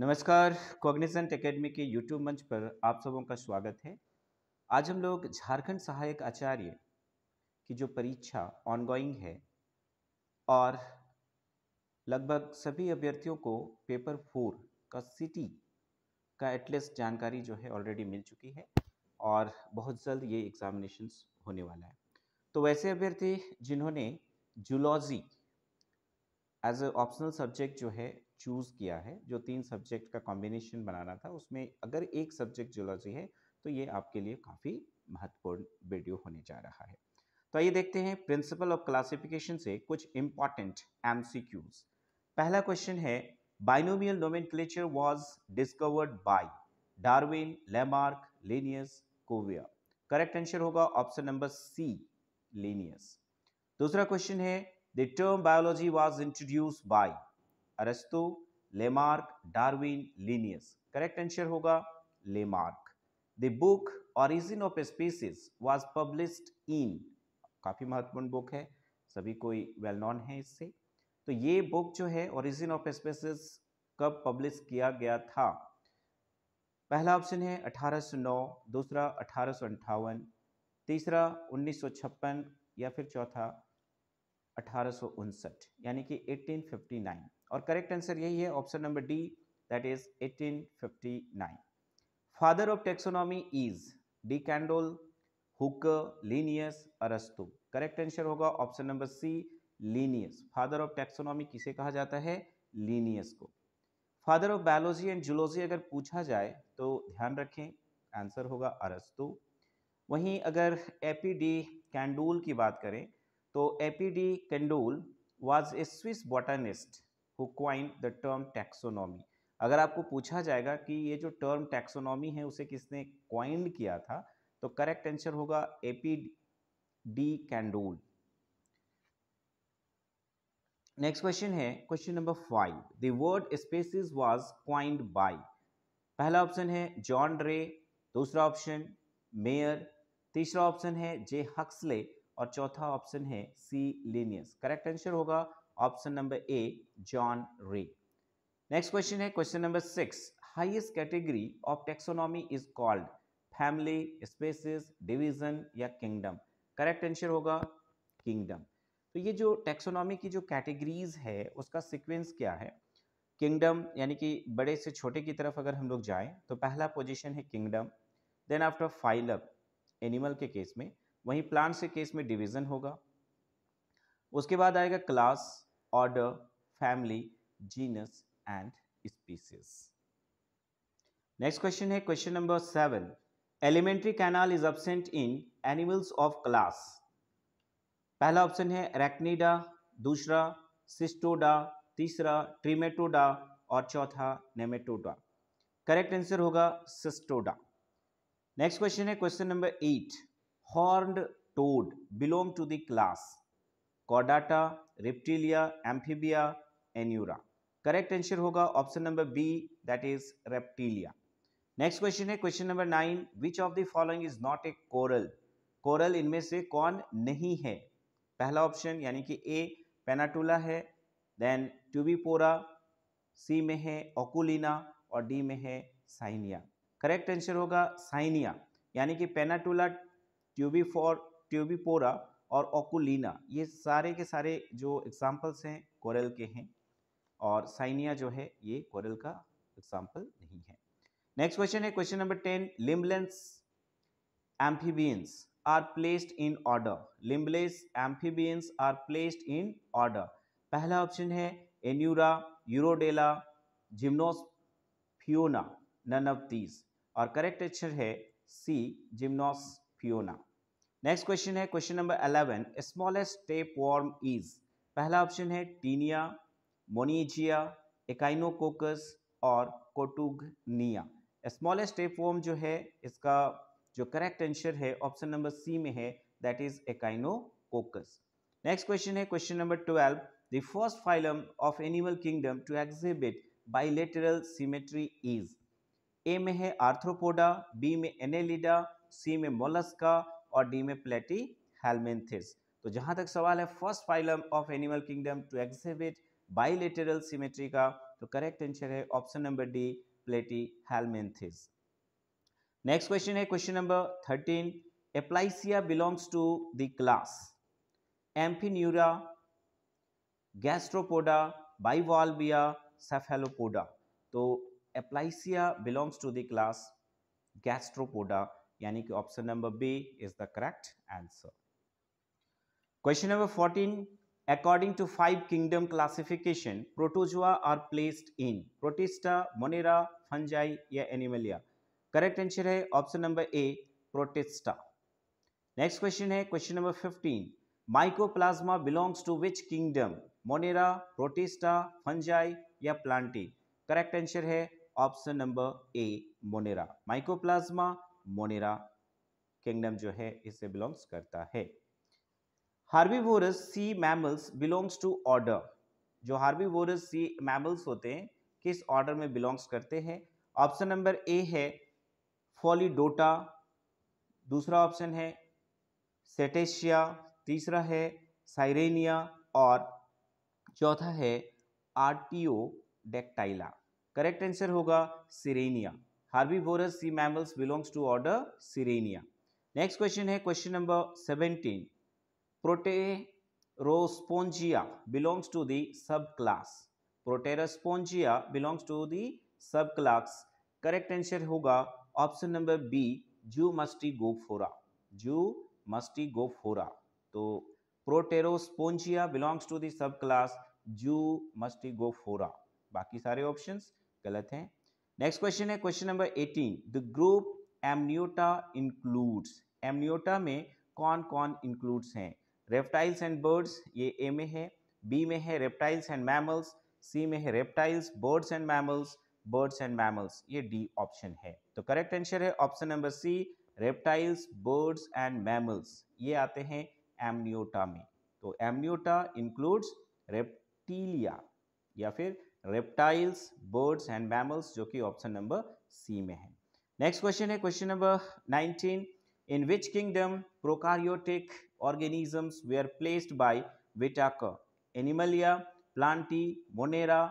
नमस्कार Cognizant academy के YouTube मंच पर आप सबों का स्वागत है आज हम लोग झारखंड सहायक आचार्य की जो परीक्षा ऑनगोइंग है और लगभग सभी अभ्यर्थियों को पेपर फोर का सिटी का एटलीस्ट जानकारी जो है ऑलरेडी मिल चुकी है और बहुत जल्द ये एग्जामिनेशन होने वाला है तो वैसे अभ्यर्थी जिन्होंने zoology as a optional subject जो है चूज़ किया है जो तीन सब्जेक्ट का कॉम्बिनेशन बनाना था उसमें अगर एक सब्जेक्ट जियोलॉजी है तो ये आपके लिए काफ़ी महत्वपूर्ण वीडियो होने जा रहा है तो आइए देखते हैं प्रिंसिपल ऑफ क्लासिफिकेशन से कुछ इंपॉर्टेंट एम पहला क्वेश्चन है binomial nomenclature was discovered by Darwin Lamarck Linnaeus Cuvier correct answer होगा ऑप्शन नंबर सी लेनियस दूसरा क्वेश्चन है the term biology was introduce by अरस्तु Lamarck Darwin Linnaeus correct answer होगा Lamarck the book origin of species was published in काफ़ी महत्वपूर्ण book है सभी कोई वेल नॉन है इससे तो ये बुक जो है ओरिजिन ऑफ स्पीसीज कब पब्लिश किया गया था पहला ऑप्शन है 1809 दूसरा अठारह तीसरा 1956 या फिर चौथा अठारह यानी कि 1859 और करेक्ट आंसर यही है option number D that is 1859 father of taxonomy is de Candolle Hooke Linnaeus अरस्तु करेक्ट आंसर होगा option number C Linnaeus father of taxonomy किसे कहा जाता है लीनियस को father of biology and zoology अगर पूछा जाए तो ध्यान रखें आंसर होगा अरस्तु वहीं अगर एपीडी कैंडूल की बात करें तो de Candolle was a Swiss botanist who coin the term taxonomy अगर आपको पूछा जाएगा कि ये जो टर्म टैक्सोनॉमी है उसे किसने क्वाइंड किया था तो करेक्ट आंसर होगा A P de Candolle next question है question number five the word species was coined by पहला ऑप्शन है जॉन रे दूसरा ऑप्शन मेयर तीसरा ऑप्शन है जे हक्सले और चौथा ऑप्शन है सी लिनियस करेक्ट आंसर होगा option number A John Ray next question है question number six highest category of taxonomy is called family species division या किंगडम करेक्ट आंसर होगा kingdom तो ये जो टेक्सोनॉमी की जो कैटेगरीज है उसका सिक्वेंस क्या है किंगडम यानी कि बड़े से छोटे की तरफ अगर हम लोग जाएं तो पहला पोजीशन है kingdom then after phylum animal के केस में वहीं प्लांट्स के केस में डिवीज़न होगा उसके बाद आएगा class order family genus and species next question है question number seven alimentary canal is absent in animals of class पहला ऑप्शन है रेक्निडा दूसरा सिस्टोडा तीसरा ट्रीमेटोडा और चौथा नेमेटोडा करेक्ट आंसर होगा सिस्टोडा नेक्स्ट क्वेश्चन है question number eight horned toad belong to the class Chordata, Reptilia, Amphibia, Anura. Correct answer होगा option number B that is Reptilia next question है question number nine which of the following is not a coral coral इनमें से कौन नहीं है पहला option यानी कि ए पेनाटूला है देन ट्यूबीपोरा सी में है ओकुलिना और डी में है साइनिया करेक्ट आंसर होगा साइनिया यानी कि पेनाटूला ट्यूबीफोर ट्यूबीपोरा और ओकुलीना ये सारे के सारे जो एग्जाम्पल्स हैं कोरल के हैं और साइनिया जो है ये कोरल का एग्जाम्पल नहीं है नेक्स्ट क्वेश्चन है question number ten limbless amphibians are placed in order limbless amphibians are placed in order पहला ऑप्शन है Anura Urodela Gymnophiona none of these और करेक्ट आंसर है सी जिम्नोस्फियोना नेक्स्ट क्वेश्चन है question number eleven smallest tapeworm is पहला option है Taenia Moniezia Echinococcus और Cotugnia smallest tapeworm जो है इसका जो करेक्ट आंसर है ऑप्शन नंबर सी में है that is Echinococcus next question है question number twelve the first phylum of animal kingdom to exhibit bilateral symmetry is A में है आर्थ्रोपोडा बी में एनेलिडा सी में मोलस्का और डी में प्लेटी हेलमेंथिस तो जहाँ तक सवाल है first phylum of animal kingdom to exhibit bilateral symmetry का तो करेक्ट आंसर है option number D Platyhelminthes next question है question number thirteen Aplysia belongs to the class Amphineura Gastropoda Bivalvia Cephalopoda तो Aplysia belongs to the class Gastropoda यानी कि option number B is the correct answer question number fourteen according to five kingdom classification Protozoa are placed in Protista, Monera Fungi या Animalia correct answer है option number A Protista next question है question number 15 Mycoplasma belongs to which kingdom Monera Protista Fungi या Plantae correct answer है option number A Monera Mycoplasma Monera kingdom जो है इससे belongs करता है herbivorous sea mammals belongs to order जो herbivorous sea mammals होते हैं किस ऑर्डर में बिलोंग्स करते हैं ऑप्शन नंबर ए है फॉलीडोटा दूसरा ऑप्शन है सेटेशिया तीसरा है साइरेनिया और चौथा है आर्टियो डेक्टाइला करेक्ट आंसर होगा Sirenia herbivorous sea mammals belongs to order Sirenia next question है question number seventeen Proterospongia belongs to the subclass Proterospongia belongs to the subclass correct answer होगा option number B Zoomastigophora musty गोफोरा तो प्रोटेरोस्पोंजिया belongs to the सब class जू musty गोफोरा बाकी सारे option गलत हैं next question है question number 18 the group Amniota includes Amniota में कौन कौन इंक्लूड्स हैं रेप्टाइल्स एंड बर्ड्स ये ए में है बी में है रेप्टाइल्स एंड मैमल्स सी में है reptiles birds and mammals birds and mammals ये डी ऑप्शन है तो करेक्ट आंसर है option number C reptiles birds and mammals ये आते हैं एमनियोटा में तो एमनियोटा इंक्लूड्स रेप्टीलिया या फिर रेप्टाइल्स बर्ड्स एंड मैमल्स जो कि ऑप्शन नंबर सी में है नेक्स्ट क्वेश्चन है question number 19 in which kingdom prokaryotic organisms were placed by Whittaker Animalia Plantae Monera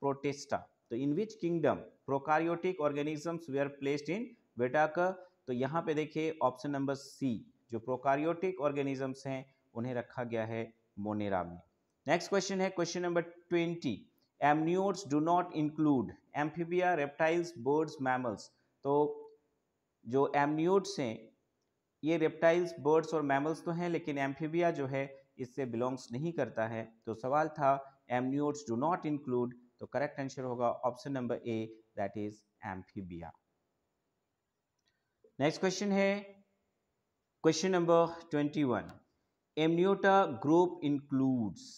Protista तो in which kingdom prokaryotic organisms were placed in Whittaker तो यहाँ पे देखिए option number सी जो प्रोकारियोटिक organisms हैं उन्हें रखा गया है मोनेरा में नेक्स्ट क्वेश्चन है question number twenty amniotes do not include Amphibia reptiles birds mammals तो जो एमनियोट्स हैं ये रेप्टाइल्स बर्ड्स और मैमल्स तो हैं लेकिन एम्फीबिया जो है इससे बिलोंग्स नहीं करता है तो सवाल था एमनियोट्स डू नॉट इंक्लूड तो करेक्ट आंसर होगा option number A that is amphibia next question है question number twenty one amniota group includes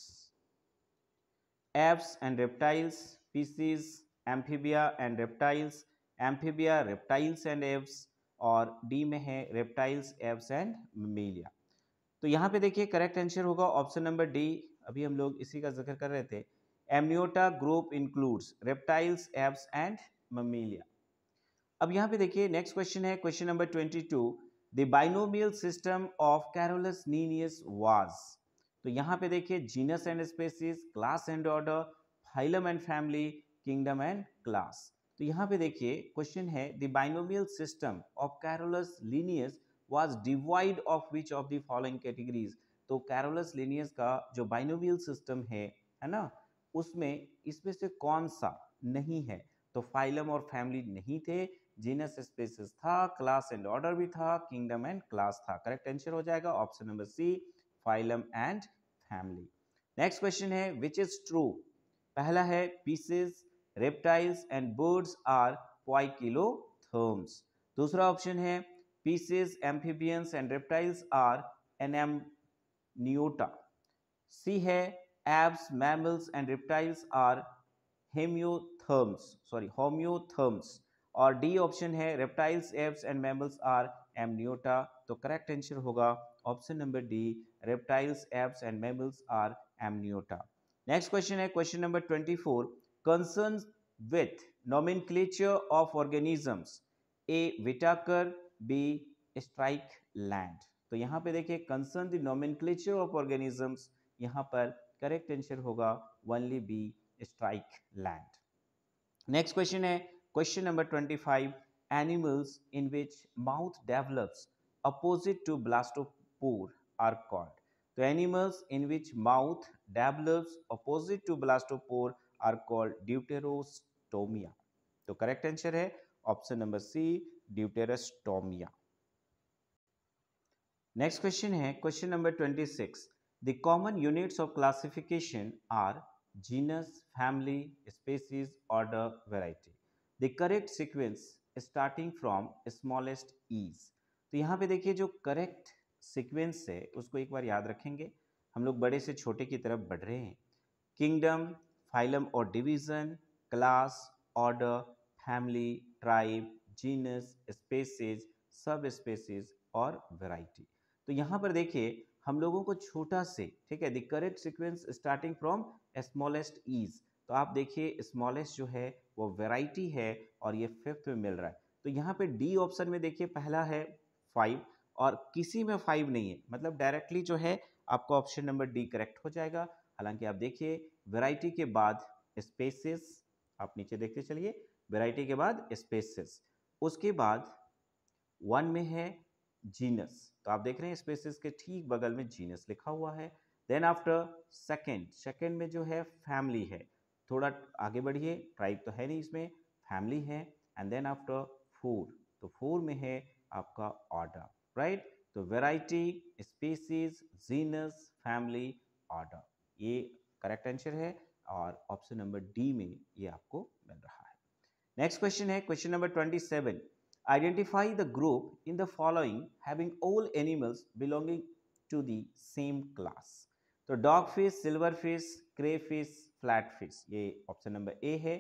aves and reptiles pisces amphibia and reptiles amphibia reptiles and aves और D में है reptiles aves and मेलिया तो यहाँ पे देखिए correct answer होगा option number D अभी हम लोग इसी का जिक्र कर रहे थे amniota group includes reptiles aves and mammalia अब यहाँ पे देखिए नेक्स्ट क्वेश्चन है question number twenty two the binomial system of Carolus Linnaeus was तो यहाँ पे देखिए genus and species class and order phylum and family kingdom and class तो यहाँ पे देखिए क्वेश्चन है the binomial system of Carolus Linnaeus was divide of which of the following categories तो कैरोलस लीनियस का जो बाइनोमियल सिस्टम है है ना उसमें इसमें से कौन सा नहीं है तो फाइलम और फैमिली नहीं थे जीनस स्पेसिस था क्लास एंड ऑर्डर भी था किंगडम एंड क्लास था करेक्ट आंसर हो जाएगा option number C phylum and family next question है विच इज ट्रू पहला है pisces reptiles and birds are poikilotherms दूसरा ऑप्शन है pisces amphibians and reptiles are anamniota C है aves mammals and reptiles are hemiotherms sorry homeotherms और D option है reptiles aves and mammals are Amniota तो correct answer होगा option number D reptiles aves and mammals are amniota next question है question number twenty four concern with nomenclature of organisms A Whittaker B Strickland तो यहाँ पे देखिए concern the nomenclature of organisms यहाँ पर correct answer होगा only B Strickland next question है question number twenty five animals in which mouth develops opposite to blasto pore are called. The animals in which mouth develops opposite to blastopore are called deuterostomia. तो correct answer है option number C deuterostomia next question है question number 26 the common units of classification are genus family species order variety the correct sequence starting from smallest is तो यहां पे देखिए जो correct sequence है उसको एक बार याद रखेंगे हम लोग बड़े से छोटे की तरफ बढ़ रहे हैं किंगडम फाइलम और division class order family tribe genus species subspecies और वेराइटी तो यहाँ पर देखिए हम लोगों को छोटा से ठीक है the correct sequence starting from smallest is तो आप देखिए स्मॉलेस्ट जो है वो वेराइटी है और ये फिफ्थ में मिल रहा है तो यहाँ पे डी ऑप्शन में देखिए पहला है फाइव और किसी में फाइव नहीं है मतलब डायरेक्टली जो है आपका ऑप्शन नंबर डी करेक्ट हो जाएगा हालांकि आप देखिए वेराइटी के बाद स्पेसिस आप नीचे देखते चलिए वेराइटी के बाद स्पेसिस उसके बाद वन में है जीनस तो आप देख रहे हैं स्पेसिस के ठीक बगल में जीनस लिखा हुआ है देन आफ्टर सेकेंड सेकेंड में जो है फैमिली है थोड़ा आगे बढ़िए ट्राइब तो है नहीं इसमें फैमिली है एंड देन आफ्टर फोर तो फोर में है आपका ऑर्डर राइट तो variety species genus family order ये करेक्ट आंसर है और ऑप्शन नंबर डी में ये आपको मिल रहा है नेक्स्ट क्वेश्चन है question number twenty seven identify the group in the following having all animals belonging to the same class तो dogfish silverfish crayfish flatfish ये option number A है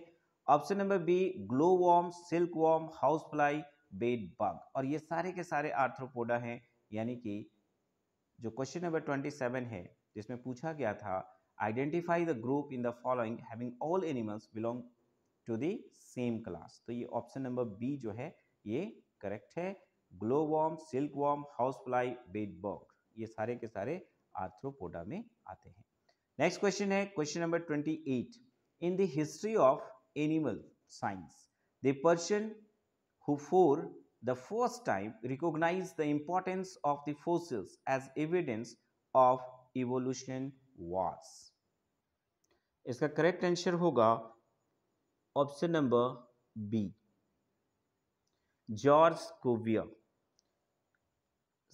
option number B glowworm silkworm housefly bedbug और ये सारे के सारे arthropoda हैं यानी कि जो क्वेश्चन नंबर ट्वेंटी सेवन है जिसमें पूछा गया था identify the group in the following having all animals belong to the same class तो ये ऑप्शन नंबर बी जो है ये करेक्ट है glowworm silkworm housefly bedbug ये सारे के सारे आर्थ्रोपोडा में आते हैं नेक्स्ट क्वेश्चन है question number twenty eight in the history of animal science the who for the first time recognized the importance of the fossils as evidence of evolution was. correct answer answer होगा option number B. George Cuvier,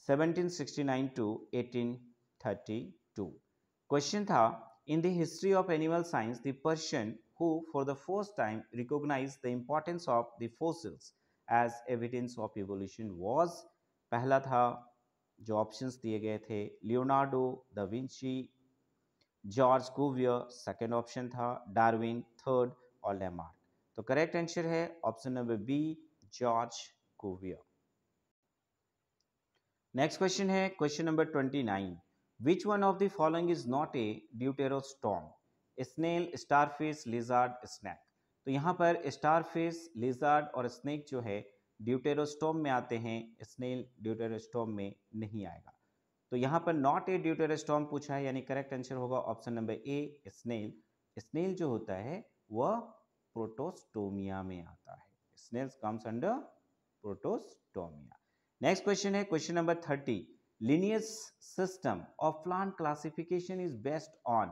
1769 to 1832 Question था in the history of animal science the person who for the first time recognized the importance of the fossils as evidence of evolution was पहला था जो options दिए गए थे Leonardo da Vinci George Cuvier second option था Darwin third और Lamarck तो correct answer है option number B George Cuvier next question है question number twenty nine which one of the following is not a deuterostome snail starfish lizard snake तो यहाँ पर star lizard और snake जो है ड्यूटेरोस्टोम में आते हैं स्नेल ड्यूटेरोस्टोम में नहीं आएगा तो यहाँ पर नॉट ए ड्यूटेरोस्टोम पूछा है यानी करेक्ट आंसर होगा option number A snail snail जो होता है वह प्रोटोस्टोमिया में आता है snail comes under protostomia next question है question number thirty Linnaeus system of plant classification is based on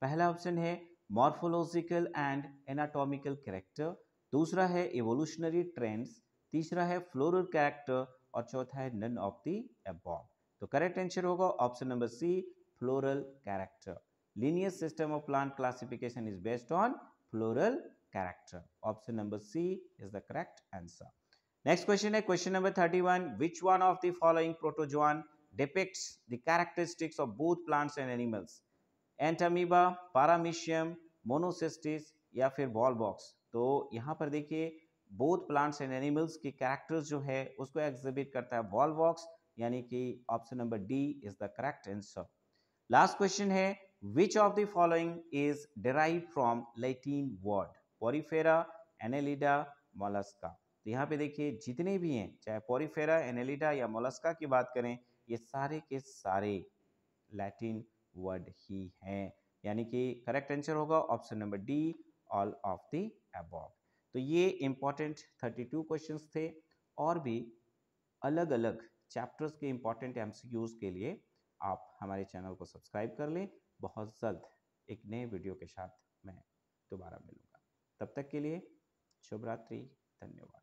पहला ऑप्शन है मॉर्फोलॉजिकल एंड एनाटॉमिकल कैरेक्टर दूसरा है एवोल्यूशनरी ट्रेंड्स तीसरा है फ्लोरल कैरेक्टर और चौथा है नन ऑफ दी एबॉब तो करेक्ट आंसर होगा option number C floral character Linnaeus system of plant classification is based on floral character option number C is the correct answer next question है question number thirty one which one of the following protozoan depicts the characteristics of both plants and animals entamoeba paramecium monocystis या फिर Volvox तो यहाँ पर देखिए both plants and animals के characters जो है उसको एग्जिबिट करता है बॉल बॉक्स यानी कि option number D is the correct answer last question है which of the following is derive from Latin word porifera annelida mollusca तो यहाँ पे देखिए जितने भी हैं चाहे पॉरीफेरा एनेलिडा या मोलस्का की बात करें ये सारे के सारे लैटिन वर्ड ही हैं यानी कि करेक्ट आंसर होगा option number D all of the above तो ये इम्पॉर्टेंट 32 क्वेश्चंस थे और भी अलग अलग चैप्टर्स के इम्पॉर्टेंट एम के लिए आप हमारे चैनल को सब्सक्राइब कर लें बहुत जल्द एक नए वीडियो के साथ मैं दोबारा मिलूँगा तब तक के लिए शुभ रात्रि धन्यवाद